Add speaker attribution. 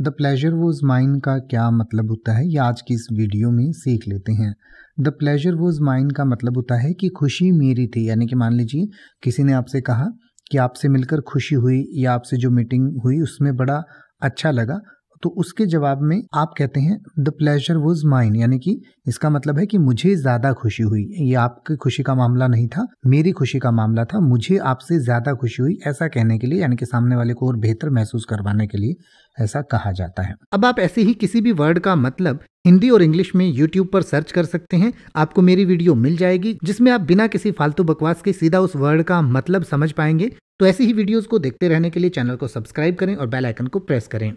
Speaker 1: the pleasure was mine का क्या मतलब होता है ये आज की इस वीडियो में सीख लेते हैं द प्लेजर वॉज माइन का मतलब होता है कि खुशी मेरी थी यानी कि मान लीजिए किसी ने आपसे कहा कि आपसे मिलकर खुशी हुई या आपसे जो मीटिंग हुई उसमें बड़ा अच्छा लगा तो उसके जवाब में आप कहते हैं द प्लेजर वॉज माइन यानी कि इसका मतलब है कि मुझे ज्यादा खुशी हुई ये आपकी खुशी का मामला नहीं था मेरी खुशी का मामला था मुझे आपसे ज्यादा खुशी हुई ऐसा कहने के लिए यानी कि सामने वाले को और बेहतर महसूस करवाने के लिए ऐसा कहा जाता है अब आप ऐसे ही किसी भी वर्ड का मतलब हिंदी और इंग्लिश में यूट्यूब पर सर्च कर सकते हैं आपको मेरी वीडियो मिल जाएगी जिसमें आप बिना किसी फालतू बकवास के सीधा उस वर्ड का मतलब समझ पाएंगे तो ऐसी ही वीडियोस को देखते रहने के लिए चैनल को सब्सक्राइब करें और बेल आइकन को प्रेस करें